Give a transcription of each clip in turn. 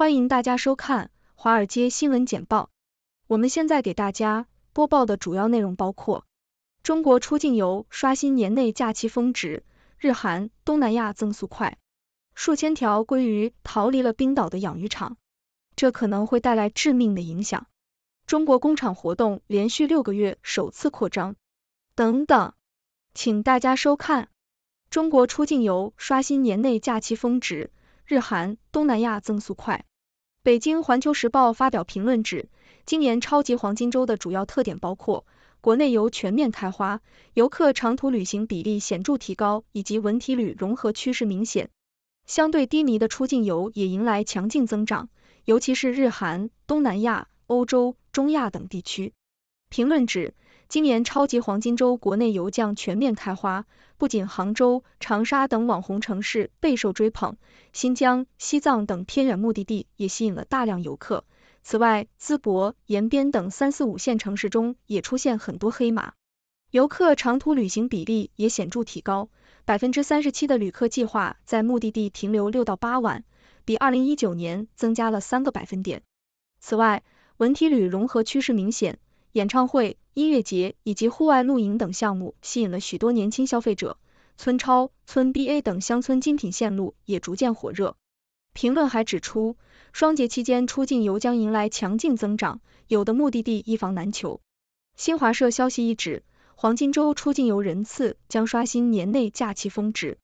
欢迎大家收看《华尔街新闻简报》。我们现在给大家播报的主要内容包括：中国出境游刷新年内假期峰值，日韩、东南亚增速快；数千条鲑鱼逃离了冰岛的养鱼场，这可能会带来致命的影响；中国工厂活动连续六个月首次扩张，等等。请大家收看。中国出境游刷新年内假期峰值，日韩、东南亚增速快。北京环球时报发表评论指，今年超级黄金周的主要特点包括国内游全面开花，游客长途旅行比例显著提高，以及文体旅融合趋势明显。相对低迷的出境游也迎来强劲增长，尤其是日韩、东南亚、欧洲、中亚等地区。评论指。今年超级黄金周，国内游将全面开花。不仅杭州、长沙等网红城市备受追捧，新疆、西藏等偏远目的地也吸引了大量游客。此外，淄博、延边等三四五线城市中也出现很多黑马。游客长途旅行比例也显著提高，百分之三十七的旅客计划在目的地停留六到八晚，比二零一九年增加了三个百分点。此外，文体旅融合趋势明显。演唱会、音乐节以及户外露营等项目吸引了许多年轻消费者，村超、村 BA 等乡村精品线路也逐渐火热。评论还指出，双节期间出境游将迎来强劲增长，有的目的地一房难求。新华社消息一指，黄金周出境游人次将刷新年内假期峰值，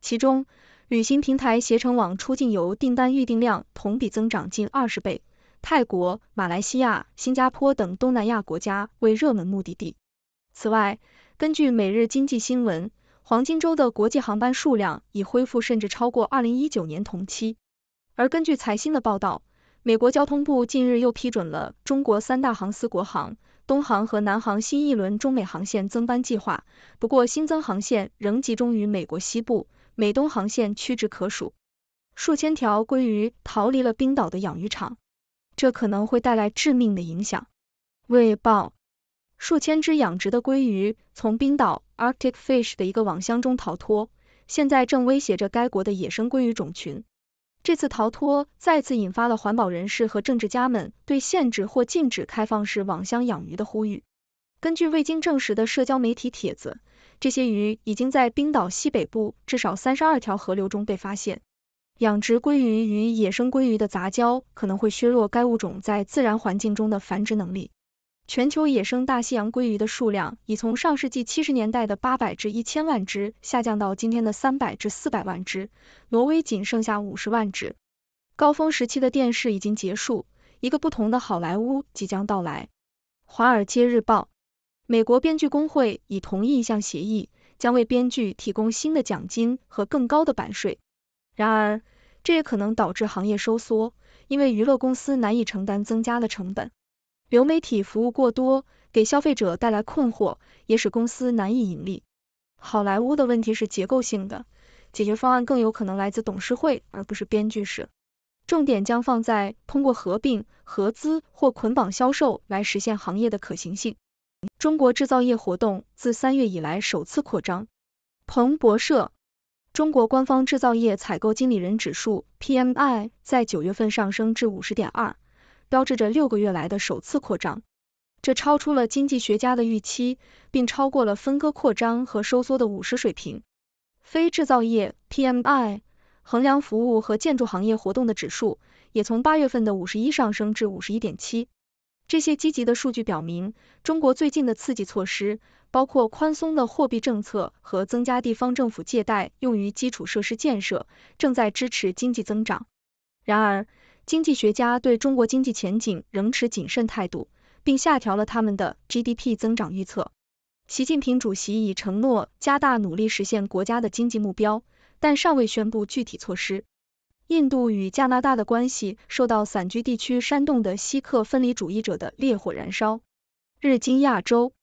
其中，旅行平台携程网出境游订单预订量同比增长近二十倍。泰国、马来西亚、新加坡等东南亚国家为热门目的地。此外，根据《每日经济新闻》，黄金周的国际航班数量已恢复，甚至超过二零一九年同期。而根据财新的报道，美国交通部近日又批准了中国三大航司国航、东航和南航新一轮中美航线增班计划。不过，新增航线仍集中于美国西部、美东航线屈指可数。数千条鲑鱼逃离了冰岛的养鱼场。这可能会带来致命的影响。《卫报》：数千只养殖的鲑鱼从冰岛 Arctic Fish 的一个网箱中逃脱，现在正威胁着该国的野生鲑鱼种群。这次逃脱再次引发了环保人士和政治家们对限制或禁止开放式网箱养鱼的呼吁。根据未经证实的社交媒体帖子，这些鱼已经在冰岛西北部至少三十二条河流中被发现。养殖鲑鱼与野生鲑鱼的杂交可能会削弱该物种在自然环境中的繁殖能力。全球野生大西洋鲑鱼的数量已从上世纪七十年代的八百至一千万只下降到今天的三百至四百万只，挪威仅剩下五十万只。高峰时期的电视已经结束，一个不同的好莱坞即将到来。《华尔街日报》：美国编剧工会已同意一项协议，将为编剧提供新的奖金和更高的版税。然而，这也可能导致行业收缩，因为娱乐公司难以承担增加的成本。流媒体服务过多给消费者带来困惑，也使公司难以盈利。好莱坞的问题是结构性的，解决方案更有可能来自董事会而不是编剧室。重点将放在通过合并、合资或捆绑销售来实现行业的可行性。中国制造业活动自三月以来首次扩张。彭博社。中国官方制造业采购经理人指数 （PMI） 在九月份上升至五十点二，标志着六个月来的首次扩张。这超出了经济学家的预期，并超过了分割扩张和收缩的五十水平。非制造业 PMI 衡量服务和建筑行业活动的指数也从八月份的五十一上升至五十一点七。这些积极的数据表明，中国最近的刺激措施。包括宽松的货币政策和增加地方政府借贷用于基础设施建设，正在支持经济增长。然而，经济学家对中国经济前景仍持谨慎态度，并下调了他们的 GDP 增长预测。习近平主席已承诺加大努力实现国家的经济目标，但尚未宣布具体措施。印度与加拿大的关系受到散居地区煽动的锡克分离主义者的烈火燃烧。日经亚洲。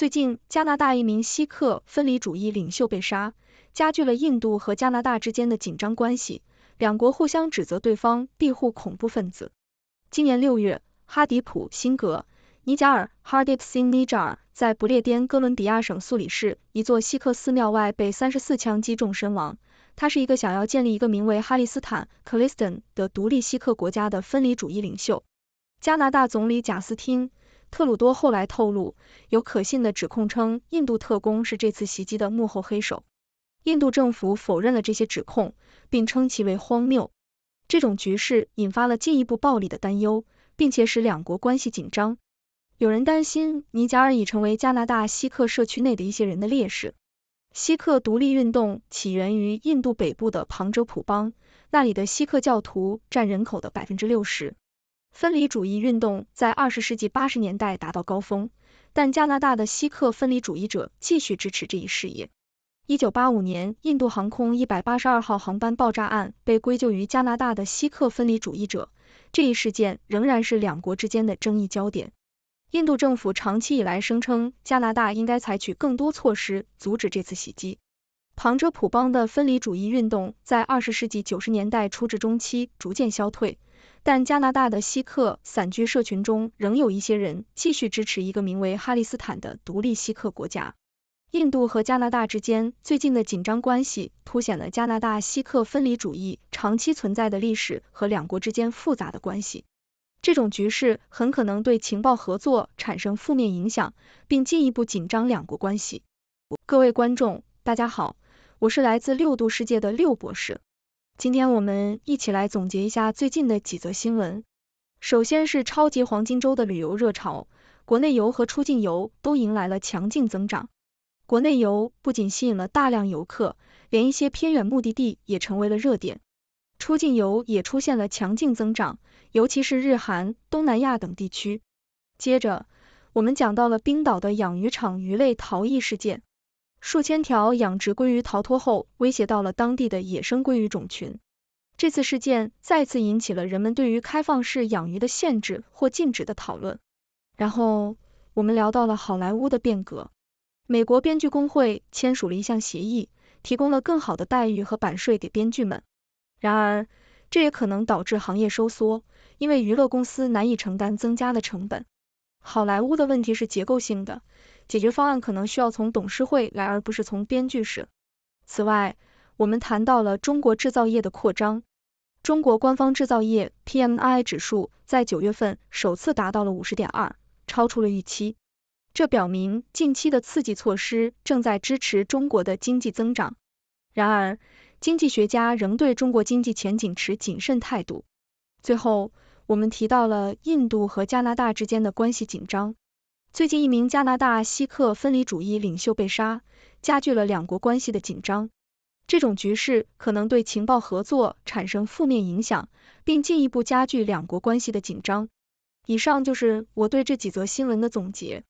最近，加拿大一名锡克分离主义领袖被杀，加剧了印度和加拿大之间的紧张关系。两国互相指责对方庇护恐怖分子。今年六月，哈迪普·辛格·尼贾尔 （Hardip Singh Nijar） 在不列颠哥伦比亚省素里市一座锡克寺庙外被三十四枪击中身亡。他是一个想要建立一个名为“哈利斯坦 ”（Khalistan） 的独立锡克国家的分离主义领袖。加拿大总理贾斯汀。特鲁多后来透露，有可信的指控称印度特工是这次袭击的幕后黑手。印度政府否认了这些指控，并称其为荒谬。这种局势引发了进一步暴力的担忧，并且使两国关系紧张。有人担心尼加尔已成为加拿大锡克社区内的一些人的烈士。锡克独立运动起源于印度北部的旁遮普邦，那里的锡克教徒占人口的百分之六十。分离主义运动在二十世纪八十年代达到高峰，但加拿大的锡克分离主义者继续支持这一事业。一九八五年，印度航空一百八十二号航班爆炸案被归咎于加拿大的锡克分离主义者，这一事件仍然是两国之间的争议焦点。印度政府长期以来声称，加拿大应该采取更多措施阻止这次袭击。旁遮普邦的分离主义运动在二十世纪九十年代初至中期逐渐消退。但加拿大的锡克散居社群中仍有一些人继续支持一个名为哈利斯坦的独立锡克国家。印度和加拿大之间最近的紧张关系凸显了加拿大锡克分离主义长期存在的历史和两国之间复杂的关系。这种局势很可能对情报合作产生负面影响，并进一步紧张两国关系。各位观众，大家好，我是来自六度世界的六博士。今天我们一起来总结一下最近的几则新闻。首先是超级黄金周的旅游热潮，国内游和出境游都迎来了强劲增长。国内游不仅吸引了大量游客，连一些偏远目的地也成为了热点。出境游也出现了强劲增长，尤其是日韩、东南亚等地区。接着，我们讲到了冰岛的养鱼场鱼类逃逸事件。数千条养殖鲑鱼逃脱后，威胁到了当地的野生鲑鱼种群。这次事件再次引起了人们对于开放式养鱼的限制或禁止的讨论。然后，我们聊到了好莱坞的变革。美国编剧工会签署了一项协议，提供了更好的待遇和版税给编剧们。然而，这也可能导致行业收缩，因为娱乐公司难以承担增加的成本。好莱坞的问题是结构性的。解决方案可能需要从董事会来，而不是从编剧室。此外，我们谈到了中国制造业的扩张。中国官方制造业 PMI 指数在九月份首次达到了五十点二，超出了预期，这表明近期的刺激措施正在支持中国的经济增长。然而，经济学家仍对中国经济前景持谨慎态度。最后，我们提到了印度和加拿大之间的关系紧张。最近，一名加拿大西克分离主义领袖被杀，加剧了两国关系的紧张。这种局势可能对情报合作产生负面影响，并进一步加剧两国关系的紧张。以上就是我对这几则新闻的总结。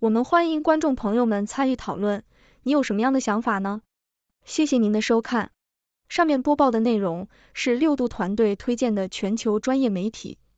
我们欢迎观众朋友们参与讨论，你有什么样的想法呢？谢谢您的收看。上面播报的内容是六度团队推荐的全球专业媒体。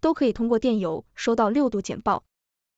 都可以通过电邮收到六度简报。